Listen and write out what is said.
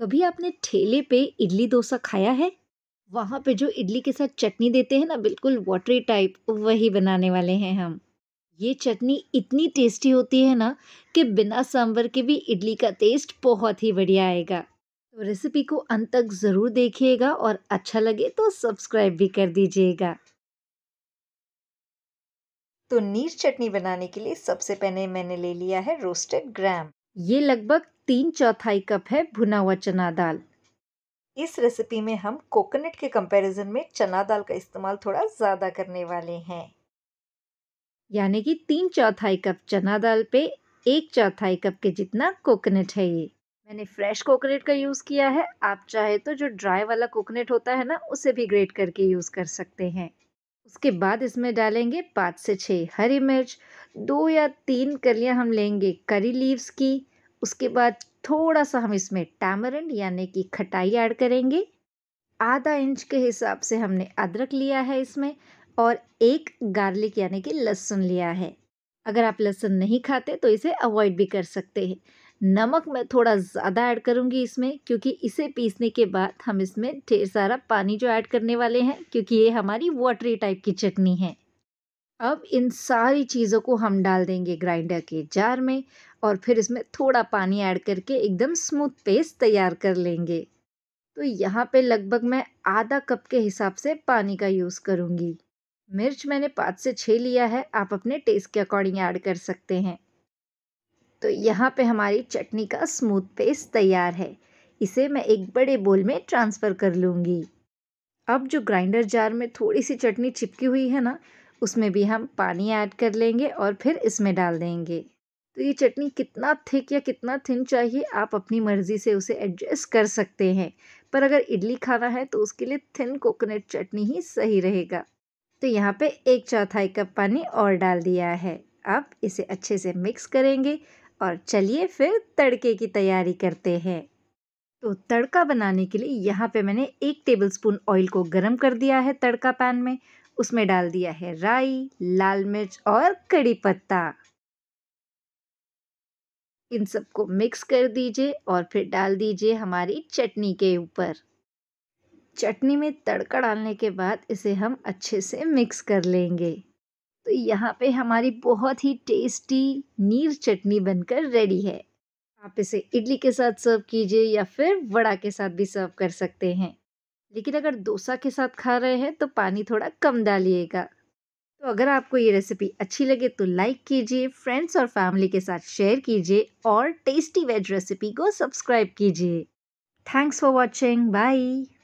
कभी आपने ठेले पे इडली डोसा खाया है वहाँ पे जो इडली के साथ चटनी देते हैं ना बिल्कुल वाटरी टाइप वही बनाने वाले हैं हम ये चटनी इतनी टेस्टी होती है ना कि बिना सांभर के भी इडली का टेस्ट बहुत ही बढ़िया आएगा तो रेसिपी को अंत तक ज़रूर देखिएगा और अच्छा लगे तो सब्सक्राइब भी कर दीजिएगा तो नीर चटनी बनाने के लिए सबसे पहले मैंने ले लिया है रोस्टेड ग्राम ये लगभग तीन चौथाई कप है भुना हुआ चना दाल इस रेसिपी में हम कोकोनट के कंपैरिजन में चना दाल का इस्तेमाल थोड़ा ज़्यादा करने वाले हैं यानी कि तीन चौथाई कप चना दाल पे एक चौथाई कप के जितना कोकोनट है ये मैंने फ्रेश कोकोनट का यूज़ किया है आप चाहे तो जो ड्राई वाला कोकोनट होता है ना उसे भी ग्रेट करके यूज़ कर सकते हैं उसके बाद इसमें डालेंगे पाँच से छः हरी मिर्च दो या तीन कलियां हम लेंगे करी लीव्स की उसके बाद थोड़ा सा हम इसमें टैमरिंड यानी कि खटाई ऐड करेंगे आधा इंच के हिसाब से हमने अदरक लिया है इसमें और एक गार्लिक यानी कि लहसुन लिया है अगर आप लहसुन नहीं खाते तो इसे अवॉइड भी कर सकते हैं नमक मैं थोड़ा ज़्यादा ऐड करूँगी इसमें क्योंकि इसे पीसने के बाद हम इसमें ढेर सारा पानी जो ऐड करने वाले हैं क्योंकि ये हमारी वाटरी टाइप की चटनी है अब इन सारी चीज़ों को हम डाल देंगे ग्राइंडर के जार में और फिर इसमें थोड़ा पानी ऐड करके एकदम स्मूथ पेस्ट तैयार कर लेंगे तो यहाँ पे लगभग मैं आधा कप के हिसाब से पानी का यूज़ करूँगी मिर्च मैंने पाँच से छः लिया है आप अपने टेस्ट के अकॉर्डिंग ऐड कर सकते हैं तो यहाँ पे हमारी चटनी का स्मूथ पेस्ट तैयार है इसे मैं एक बड़े बोल में ट्रांसफ़र कर लूँगी अब जो ग्राइंडर जार में थोड़ी सी चटनी चिपकी हुई है ना उसमें भी हम पानी ऐड कर लेंगे और फिर इसमें डाल देंगे तो ये चटनी कितना थिक या कितना थिन चाहिए आप अपनी मर्ज़ी से उसे एडजस्ट कर सकते हैं पर अगर इडली खाना है तो उसके लिए थिन कोकोनट चटनी ही सही रहेगा तो यहाँ पे एक चौथाई कप पानी और डाल दिया है अब इसे अच्छे से मिक्स करेंगे और चलिए फिर तड़के की तैयारी करते हैं तो तड़का बनाने के लिए यहाँ पे मैंने एक टेबलस्पून ऑयल को गर्म कर दिया है तड़का पैन में उसमें डाल दिया है राई लाल मिर्च और कड़ी पत्ता इन सबको मिक्स कर दीजिए और फिर डाल दीजिए हमारी चटनी के ऊपर चटनी में तड़का डालने के बाद इसे हम अच्छे से मिक्स कर लेंगे तो यहाँ पे हमारी बहुत ही टेस्टी नीर चटनी बनकर रेडी है आप इसे इडली के साथ सर्व कीजिए या फिर वड़ा के साथ भी सर्व कर सकते हैं लेकिन अगर डोसा के साथ खा रहे हैं तो पानी थोड़ा कम डालिएगा तो अगर आपको ये रेसिपी अच्छी लगे तो लाइक कीजिए फ्रेंड्स और फैमिली के साथ शेयर कीजिए और टेस्टी वेज रेसिपी को सब्सक्राइब कीजिए थैंक्स फॉर वॉचिंग बाय